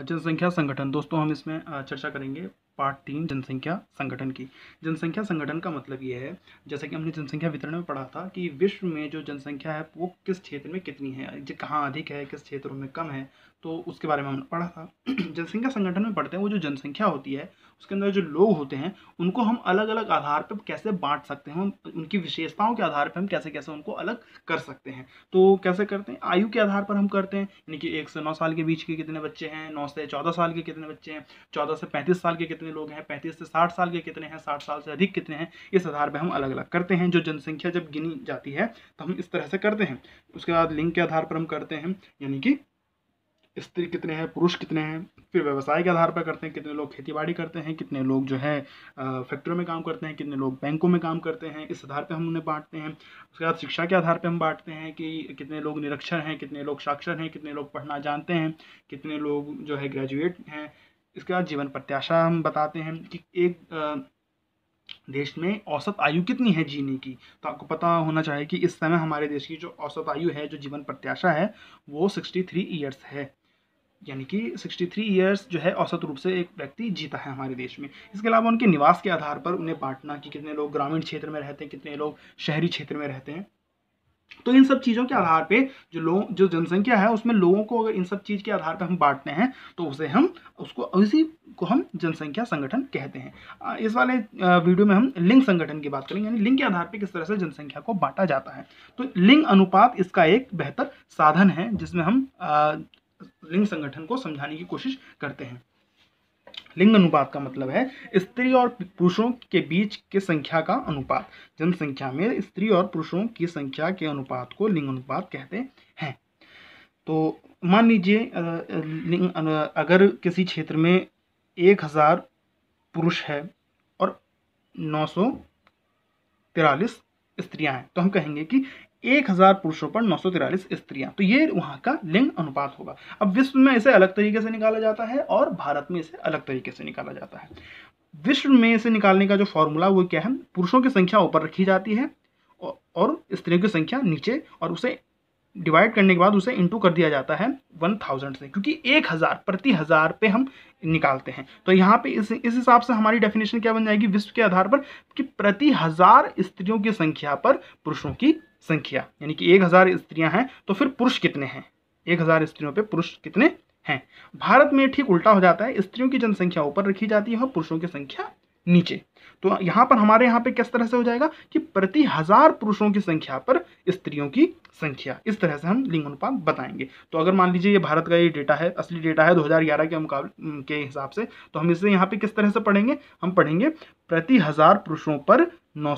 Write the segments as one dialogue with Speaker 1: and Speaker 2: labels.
Speaker 1: जनसंख्या संगठन दोस्तों हम इसमें चर्चा करेंगे पार्ट तीन जनसंख्या संगठन की जनसंख्या संगठन का मतलब ये है जैसा कि हमने जनसंख्या वितरण में पढ़ा था कि विश्व में जो जनसंख्या है वो किस क्षेत्र में कितनी है जो कहाँ अधिक है किस क्षेत्रों में कम है तो उसके बारे में हमने पढ़ा था जनसंख्या संगठन में पढ़ते हैं वो जो जनसंख्या होती है उसके अंदर जो लोग होते हैं उनको हम अलग अलग आधार पर कैसे बांट सकते हैं उनकी विशेषताओं के आधार पर हम कैसे कैसे उनको अलग कर सकते हैं तो कैसे करते हैं आयु के आधार पर हम करते हैं यानी कि एक से नौ साल के बीच के कितने बच्चे हैं नौ से चौदह साल के कितने बच्चे हैं चौदह से पैंतीस साल के कितने कितने लोग हैं पैंतीस से साठ साल के कितने हैं साठ साल से अधिक कितने हैं इस आधार पर हम अलग अलग करते हैं जो जनसंख्या जब गिनी जाती है तो हम इस तरह से करते हैं उसके बाद लिंग के आधार पर हम करते हैं यानी कि स्त्री कितने हैं पुरुष कितने हैं फिर व्यवसाय के आधार पर करते हैं कितने लोग खेतीबाड़ी करते हैं कितने लोग जो है फैक्ट्रियों में काम करते हैं कितने लोग बैंकों में काम करते हैं इस आधार पर हम उन्हें बांटते हैं उसके बाद शिक्षा के आधार पर हम बांटते हैं कि कितने लोग निरक्षर हैं कितने लोग साक्षर हैं कितने लोग पढ़ना जानते हैं कितने लोग जो है ग्रेजुएट हैं इसके बाद जीवन प्रत्याशा हम बताते हैं कि एक देश में औसत आयु कितनी है जीने की तो आपको पता होना चाहिए कि इस समय हमारे देश की जो औसत आयु है जो जीवन प्रत्याशा है वो सिक्सटी थ्री ईयर्स है यानी कि सिक्सटी थ्री ईयर्स जो है औसत रूप से एक व्यक्ति जीता है हमारे देश में इसके अलावा उनके निवास के आधार पर उन्हें बांटना कि कितने लोग ग्रामीण क्षेत्र में रहते हैं कितने लोग शहरी क्षेत्र में रहते हैं तो इन सब चीज़ों के आधार पे जो लोग जो जनसंख्या है उसमें लोगों को अगर इन सब चीज़ के आधार पर हम बांटते हैं तो उसे हम उसको इसी को हम जनसंख्या संगठन कहते हैं इस वाले वीडियो में हम लिंग संगठन की बात करेंगे यानी लिंग के आधार पे किस तरह से जनसंख्या को बांटा जाता है तो लिंग अनुपात इसका एक बेहतर साधन है जिसमें हम लिंग संगठन को समझाने की कोशिश करते हैं लिंग अनुपात का मतलब है स्त्री और पुरुषों के बीच के संख्या का अनुपात जनसंख्या में स्त्री और पुरुषों की संख्या के अनुपात को लिंग अनुपात कहते हैं तो मान लीजिए अगर किसी क्षेत्र में एक हज़ार पुरुष है और नौ सौ तिरालीस स्त्रियाँ हैं तो हम कहेंगे कि एक हजार पुरुषों पर नौ सौ तिरालीस स्त्रियां तो ये वहां का लिंग अनुपात होगा अब विश्व में इसे अलग तरीके से निकाला जाता है और भारत में इसे अलग तरीके से निकाला जाता है विश्व में इसे निकालने का जो फॉर्मूला वो क्या है पुरुषों की संख्या ऊपर रखी जाती है और स्त्रियों की संख्या नीचे और उसे डिवाइड करने के बाद उसे इंटू कर दिया जाता है वन थाउजेंड से क्योंकि एक हज़ार प्रति हज़ार पे हम निकालते हैं तो यहाँ पे इस इस हिसाब से हमारी डेफिनेशन क्या बन जाएगी विश्व के आधार पर कि प्रति हज़ार स्त्रियों की संख्या पर पुरुषों की संख्या यानी कि एक हज़ार स्त्रियाँ हैं तो फिर पुरुष कितने हैं एक हज़ार स्त्रियों पे पुरुष कितने हैं भारत में ठीक उल्टा हो जाता है स्त्रियों की जनसंख्या ऊपर रखी जाती है और पुरुषों की संख्या नीचे तो यहाँ पर हमारे यहाँ पे किस तरह से हो जाएगा कि प्रति हजार पुरुषों की संख्या पर स्त्रियों की संख्या इस तरह से हम लिंग अनुपात बताएंगे तो अगर मान लीजिए ये भारत का ये डेटा है असली डेटा है 2011 के मुकाबले के हिसाब से तो हम इसे यहाँ पे किस तरह से पढ़ेंगे हम पढ़ेंगे प्रति हजार पुरुषों पर नौ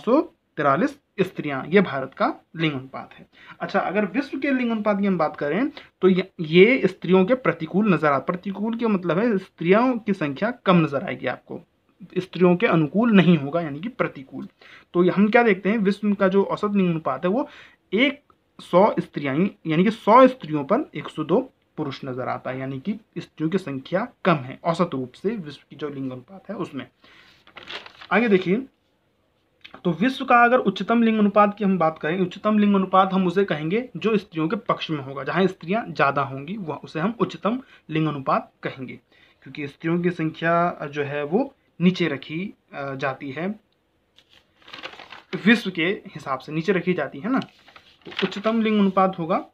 Speaker 1: तिरालीस स्त्रियां ये भारत का लिंग अनुपात है अच्छा अगर विश्व के लिंग अनुपात की हम बात करें तो ये स्त्रियों के प्रतिकूल नजर आ प्रतिकूल के मतलब है स्त्रियों की संख्या कम नजर आएगी आपको स्त्रियों के अनुकूल नहीं होगा यानी कि प्रतिकूल तो हम क्या देखते हैं विश्व का जो औसत लिंग अनुपात है वो एक सौ स्त्रियाँ यानी कि सौ स्त्रियों पर एक सौ दो पुरुष नजर आता है यानी कि स्त्रियों की संख्या कम है औसत रूप से विश्व की जो लिंग अनुपात है उसमें आगे देखिए तो विश्व का अगर उच्चतम लिंग अनुपात की हम बात करें उच्चतम लिंग अनुपात हम उसे कहेंगे जो स्त्रियों के पक्ष में होगा जहाँ स्त्रियाँ ज़्यादा होंगी वह उसे हम उच्चतम लिंग अनुपात कहेंगे क्योंकि स्त्रियों की संख्या जो है वो नीचे रखी जाती है विश्व के हिसाब से नीचे रखी जाती है ना तो उच्चतम लिंग अनुपात होगा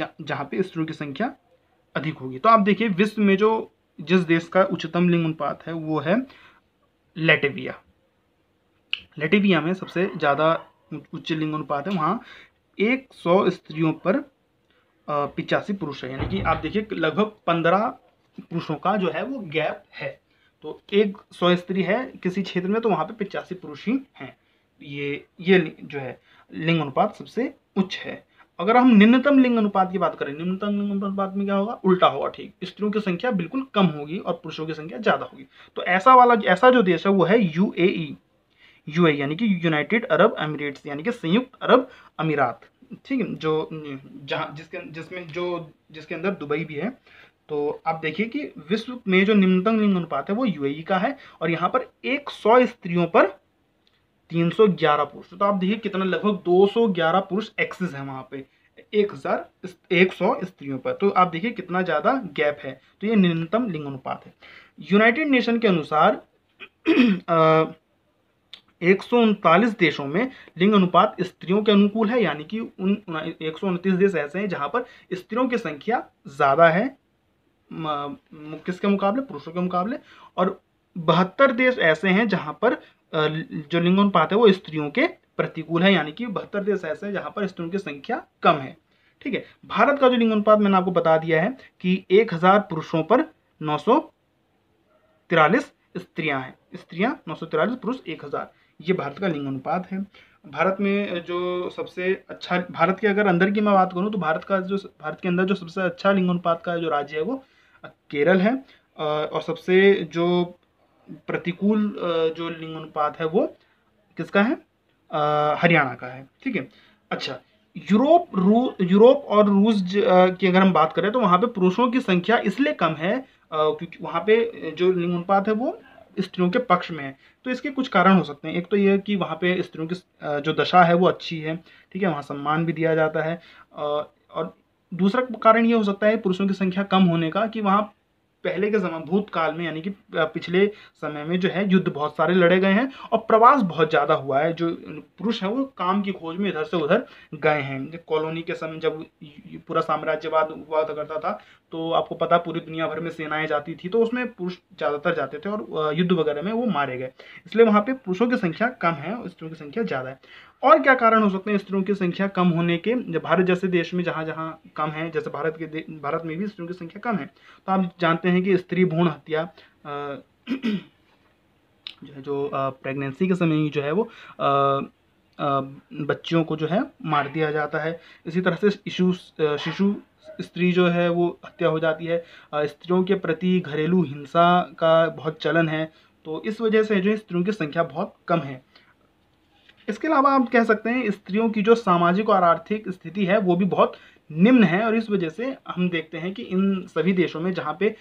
Speaker 1: जहाँ पे स्त्रियों की संख्या अधिक होगी तो आप देखिए विश्व में जो जिस देश का उच्चतम लिंग अनुपात है वो है लेटविया लेटिविया में सबसे ज़्यादा उच्च लिंग अनुपात है वहाँ एक सौ स्त्रियों पर पिचासी पुरुष है यानी कि आप देखिए लगभग पंद्रह पुरुषों का जो है वो गैप है तो एक सौ स्त्री है किसी क्षेत्र में तो वहाँ पे पिचासी पुरुष ही हैं ये ये जो है लिंग अनुपात सबसे उच्च है अगर हम निम्नतम लिंग अनुपात की बात करें निम्नतम लिंग अनुपात में क्या होगा उल्टा होगा ठीक स्त्रियों की संख्या बिल्कुल कम होगी और पुरुषों की संख्या ज़्यादा होगी तो ऐसा वाला ऐसा जो देश है वो है यू यूए यानी कि यूनाइटेड अरब अमीरेट्स यानी कि संयुक्त अरब अमीरात ठीक है जो जहाँ जिसके जिसमें जो जिसके अंदर दुबई भी है तो आप देखिए कि विश्व में जो निम्नतम लिंग अनुपात है वो यूएई का है और यहाँ पर 100 स्त्रियों पर 311 पुरुष तो आप देखिए कितना लगभग 211 पुरुष एक्सेस है वहाँ पे एक हजार एक सौ स्त्रियों पर तो आप देखिए कितना ज़्यादा गैप है तो ये न्यूनतम लिंग अनुपात है यूनाइटेड नेशन के अनुसार आ, एक देशों में लिंग अनुपात स्त्रियों के अनुकूल है यानी कि उन एक देश ऐसे हैं जहां पर स्त्रियों की संख्या ज़्यादा है किसके मुकाबले पुरुषों के मुकाबले और बहत्तर देश ऐसे हैं जहां पर जो लिंग अनुपात है वो स्त्रियों के प्रतिकूल है यानी कि बहत्तर देश ऐसे हैं जहां पर स्त्रियों की संख्या कम है ठीक है भारत का जो लिंग अनुपात मैंने आपको बता दिया है कि एक हजार पुरुषों पर नौ सौ तिरालीस स्त्रियां हैं स्त्रियां नौ सौ तिरालीस पुरुष एक हजार ये भारत का लिंग अनुपात है भारत में जो सबसे अच्छा भारत के अगर अंदर की मैं बात करूँ तो भारत का जो भारत के अंदर जो सबसे अच्छा लिंग अनुपात का जो राज्य है वो केरल है और सबसे जो प्रतिकूल जो लिंग अनुपात है वो किसका है हरियाणा का है ठीक है अच्छा यूरोप रू यूरोप और रूस की अगर हम बात करें तो वहाँ पे पुरुषों की संख्या इसलिए कम है क्योंकि वहाँ पे जो लिंग अनुपात है वो स्त्रियों के पक्ष में है तो इसके कुछ कारण हो सकते हैं एक तो ये कि वहाँ पे स्त्रियों की जो दशा है वो अच्छी है ठीक है वहाँ सम्मान भी दिया जाता है और दूसरा कारण ये हो सकता है पुरुषों की संख्या कम होने का कि वहाँ पहले के समय भूतकाल में यानी कि पिछले समय में जो है युद्ध बहुत सारे लड़े गए हैं और प्रवास बहुत ज़्यादा हुआ है जो पुरुष हैं वो काम की खोज में इधर से उधर गए हैं कॉलोनी के समय जब पूरा साम्राज्यवाद हुआ करता था तो आपको पता पूरी दुनिया भर में सेनाएं जाती थी तो उसमें पुरुष ज़्यादातर जाते थे और युद्ध वगैरह में वो मारे गए इसलिए वहाँ पे पुरुषों की संख्या कम है और स्त्रियों की संख्या ज़्यादा है और क्या कारण हो सकते हैं स्त्रियों की संख्या कम होने के भारत जैसे देश में जहाँ जहाँ कम है जैसे भारत के भारत में भी स्त्रियों की संख्या कम है तो आप जानते हैं कि स्त्री भूण हत्या जो है जो प्रेगनेंसी के समय ही जो है वो बच्चियों को जो है मार दिया जाता है इसी तरह से शिशु शिशु स्त्री जो है वो हत्या हो जाती है स्त्रियों के प्रति घरेलू हिंसा का बहुत चलन है तो इस वजह से जो स्त्रियों की संख्या बहुत कम है इसके अलावा आप कह सकते हैं स्त्रियों की जो सामाजिक और आर्थिक स्थिति है वो भी बहुत निम्न है और इस वजह से हम देखते हैं कि इन सभी देशों में जहाँ पे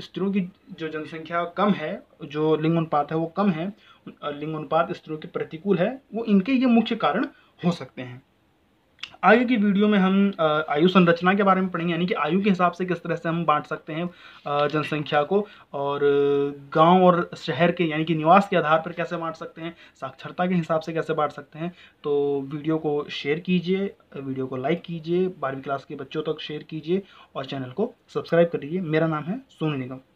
Speaker 1: स्त्रियों की जो जनसंख्या कम है जो लिंग अनुपात है वो कम है लिंग अनुपात स्त्रियों के प्रतिकूल है वो इनके ये मुख्य कारण हो सकते हैं आयु की वीडियो में हम आयु संरचना के बारे में पढ़ेंगे यानी कि आयु के हिसाब से किस तरह से हम बांट सकते हैं जनसंख्या को और गांव और शहर के यानी कि निवास के आधार पर कैसे बांट सकते हैं साक्षरता के हिसाब से कैसे बांट सकते हैं तो वीडियो को शेयर कीजिए वीडियो को लाइक कीजिए बारहवीं क्लास के बच्चों तक शेयर कीजिए और चैनल को सब्सक्राइब कर लीजिए मेरा नाम है सोनू निगम